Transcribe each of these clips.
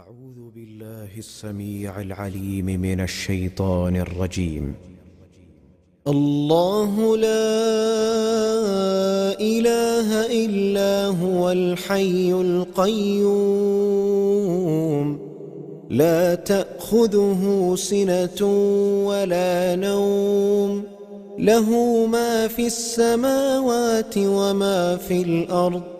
أعوذ بالله السميع العليم من الشيطان الرجيم الله لا إله إلا هو الحي القيوم لا تأخذه سنة ولا نوم له ما في السماوات وما في الأرض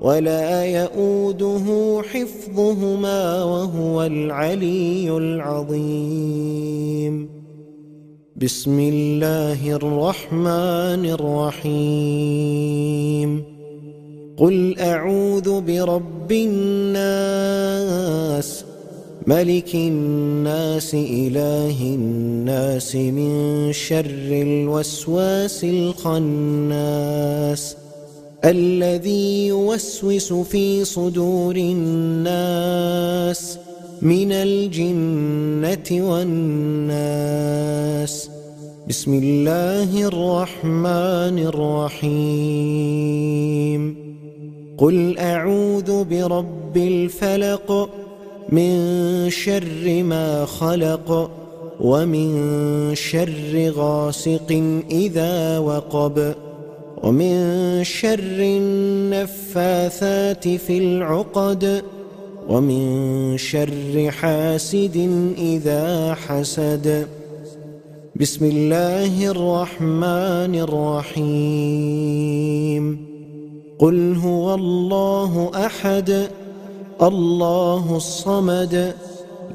ولا يؤوده حفظهما وهو العلي العظيم بسم الله الرحمن الرحيم قل اعوذ برب الناس ملك الناس اله الناس من شر الوسواس الخناس الذي يوسوس في صدور الناس من الجنة والناس بسم الله الرحمن الرحيم قل أعوذ برب الفلق من شر ما خلق ومن شر غاسق إذا وقب ومن شر النفاثات في العقد ومن شر حاسد إذا حسد بسم الله الرحمن الرحيم قل هو الله أحد الله الصمد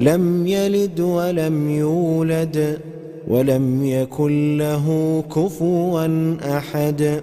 لم يلد ولم يولد ولم يكن له كفوا أحد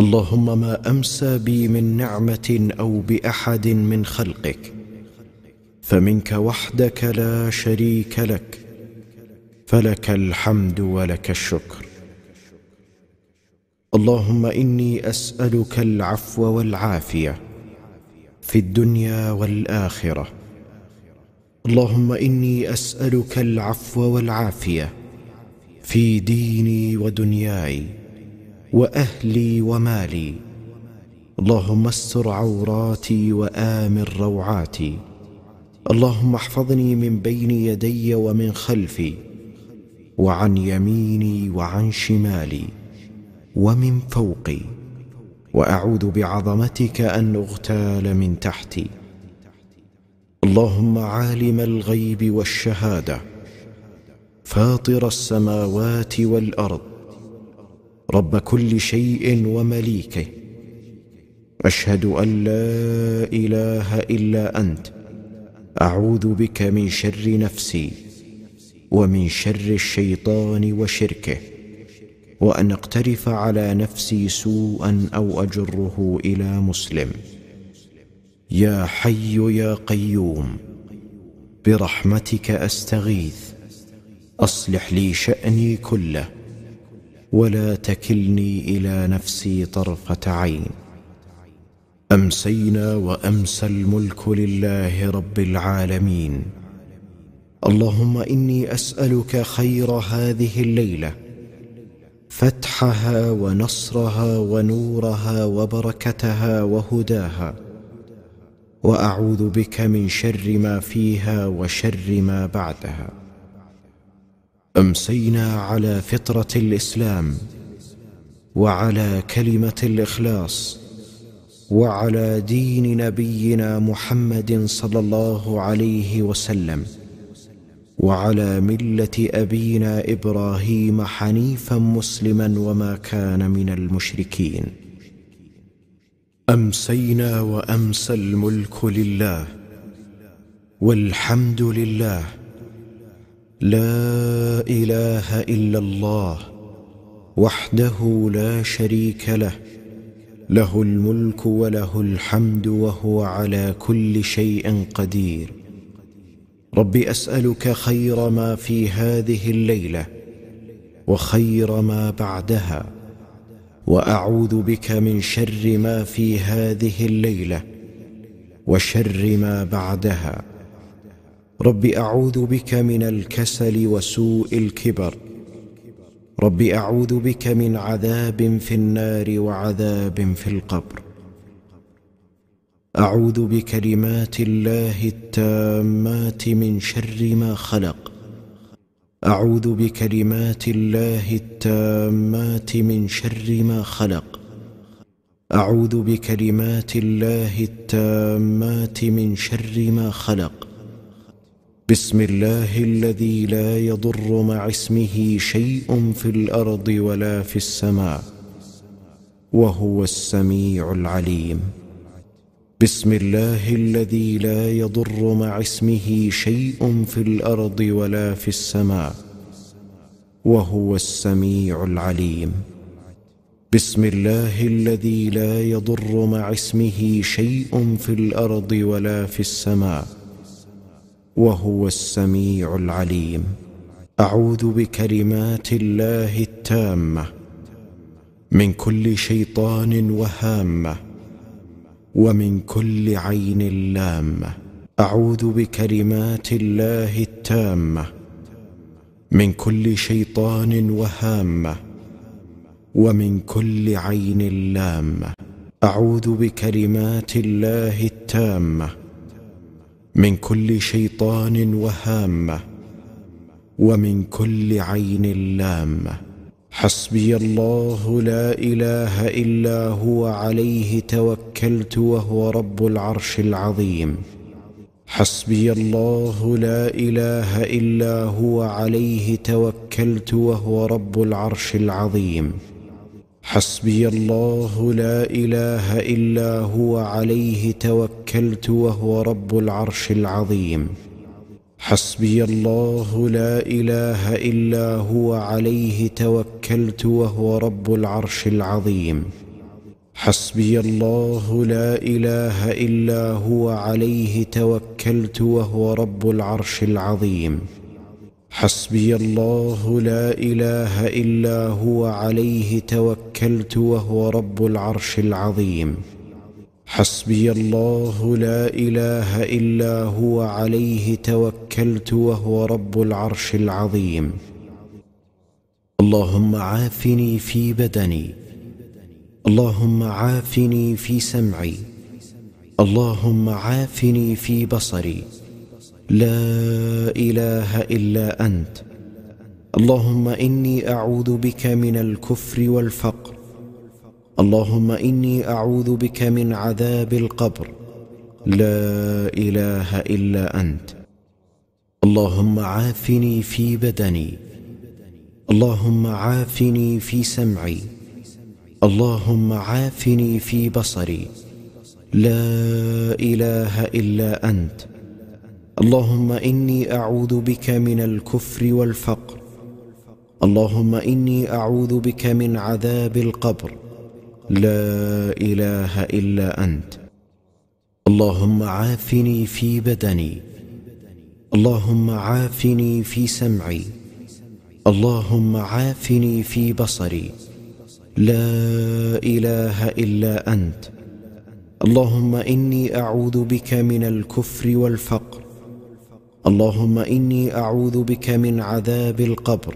اللهم ما امسى بي من نعمه او باحد من خلقك فمنك وحدك لا شريك لك فلك الحمد ولك الشكر اللهم اني اسالك العفو والعافيه في الدنيا والاخره اللهم اني اسالك العفو والعافيه في ديني ودنياي واهلي ومالي اللهم استر عوراتي وامن روعاتي اللهم احفظني من بين يدي ومن خلفي وعن يميني وعن شمالي ومن فوقي واعوذ بعظمتك ان اغتال من تحتي اللهم عالم الغيب والشهاده فاطر السماوات والارض رب كل شيء ومليكه اشهد ان لا اله الا انت اعوذ بك من شر نفسي ومن شر الشيطان وشركه وان اقترف على نفسي سوءا او اجره الى مسلم يا حي يا قيوم برحمتك استغيث اصلح لي شاني كله ولا تكلني الى نفسي طرفه عين امسينا وامسى الملك لله رب العالمين اللهم اني اسالك خير هذه الليله فتحها ونصرها ونورها وبركتها وهداها واعوذ بك من شر ما فيها وشر ما بعدها امسينا على فطره الاسلام وعلى كلمه الاخلاص وعلى دين نبينا محمد صلى الله عليه وسلم وعلى مله ابينا ابراهيم حنيفا مسلما وما كان من المشركين امسينا وامسى الملك لله والحمد لله لا اله الا الله وحده لا شريك له له الملك وله الحمد وهو على كل شيء قدير رب اسالك خير ما في هذه الليله وخير ما بعدها واعوذ بك من شر ما في هذه الليله وشر ما بعدها رب اعوذ بك من الكسل وسوء الكبر رب اعوذ بك من عذاب في النار وعذاب في القبر اعوذ بكلمات الله التامات من شر ما خلق اعوذ بكلمات الله التامات من شر ما خلق اعوذ بكلمات الله التامات من شر ما خلق بسم الله الذي لا يضر مع اسمه شيء في الارض ولا في السماء وهو السميع العليم بسم الله الذي لا يضر مع اسمه شيء في الارض ولا في السماء وهو السميع العليم بسم الله الذي لا يضر مع اسمه شيء في الارض ولا في السماء وهو السميع العليم وهو السميع العليم اعوذ بكلمات الله التامه من كل شيطان وهامه ومن كل عين لامه اعوذ بكلمات الله التامه من كل شيطان وهامه ومن كل عين لامه اعوذ بكلمات الله التامه من كل شيطان وهامه ومن كل عين لامه حسبي الله لا اله الا هو عليه توكلت وهو رب العرش العظيم حسبي الله لا اله الا هو عليه توكلت وهو رب العرش العظيم حسبي الله لا اله الا هو عليه توكلت وهو رب العرش العظيم حسبي الله لا اله الا هو عليه توكلت وهو رب العرش العظيم حسبي الله لا اله الا هو عليه توكلت وهو رب العرش العظيم حسبي الله لا اله الا هو عليه توكلت وهو رب العرش العظيم حسبي الله لا اله الا هو عليه توكلت وهو رب العرش العظيم اللهم عافني في بدني اللهم عافني في سمعي اللهم عافني في بصري لا اله الا انت اللهم اني اعوذ بك من الكفر والفقر اللهم اني اعوذ بك من عذاب القبر لا اله الا انت اللهم عافني في بدني اللهم عافني في سمعي اللهم عافني في بصري لا اله الا انت اللهم إني أعوذ بك من الكفر والفقر اللهم إني أعوذ بك من عذاب القبر لا إله إلا أنت اللهم عافني في بدني اللهم عافني في سمعي اللهم عافني في بصري لا إله إلا أنت اللهم إني أعوذ بك من الكفر والفقر اللهم اني اعوذ بك من عذاب القبر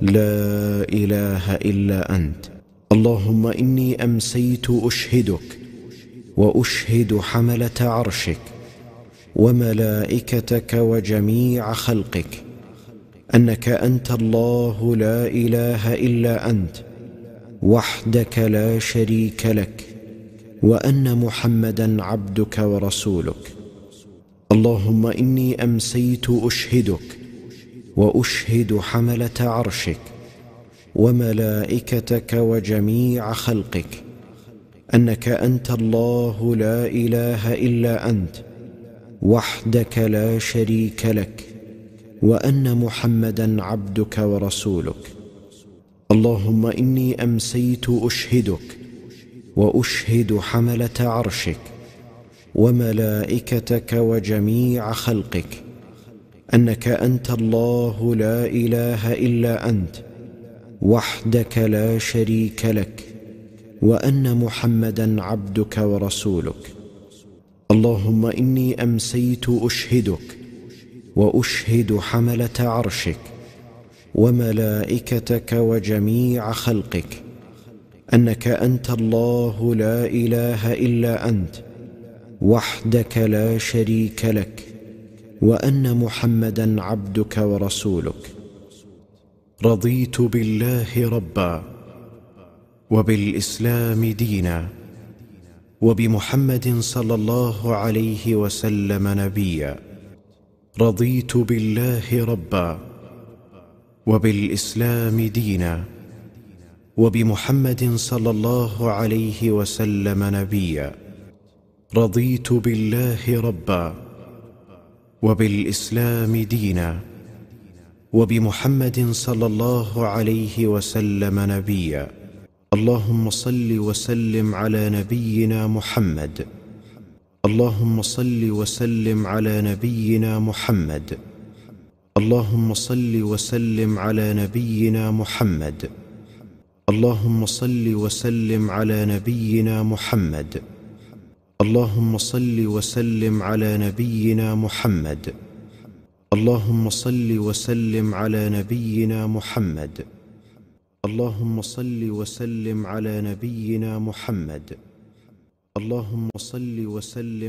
لا اله الا انت اللهم اني امسيت اشهدك واشهد حمله عرشك وملائكتك وجميع خلقك انك انت الله لا اله الا انت وحدك لا شريك لك وان محمدا عبدك ورسولك اللهم اني امسيت اشهدك واشهد حمله عرشك وملائكتك وجميع خلقك انك انت الله لا اله الا انت وحدك لا شريك لك وان محمدا عبدك ورسولك اللهم اني امسيت اشهدك واشهد حمله عرشك وملائكتك وجميع خلقك انك انت الله لا اله الا انت وحدك لا شريك لك وان محمدا عبدك ورسولك اللهم اني امسيت اشهدك واشهد حمله عرشك وملائكتك وجميع خلقك انك انت الله لا اله الا انت وحدك لا شريك لك وان محمدا عبدك ورسولك رضيت بالله ربا وبالاسلام دينا وبمحمد صلى الله عليه وسلم نبيا رضيت بالله ربا وبالاسلام دينا وبمحمد صلى الله عليه وسلم نبيا رضيت بالله ربا وبالاسلام دينا وبمحمد صلى الله عليه وسلم نبيا اللهم صل وسلم على نبينا محمد اللهم صل وسلم على نبينا محمد اللهم صل وسلم على نبينا محمد اللهم صل وسلم على نبينا محمد اللهم صل وسلم على نبينا محمد اللهم صل وسلم على نبينا محمد اللهم صل وسلم على نبينا محمد اللهم صل وسلم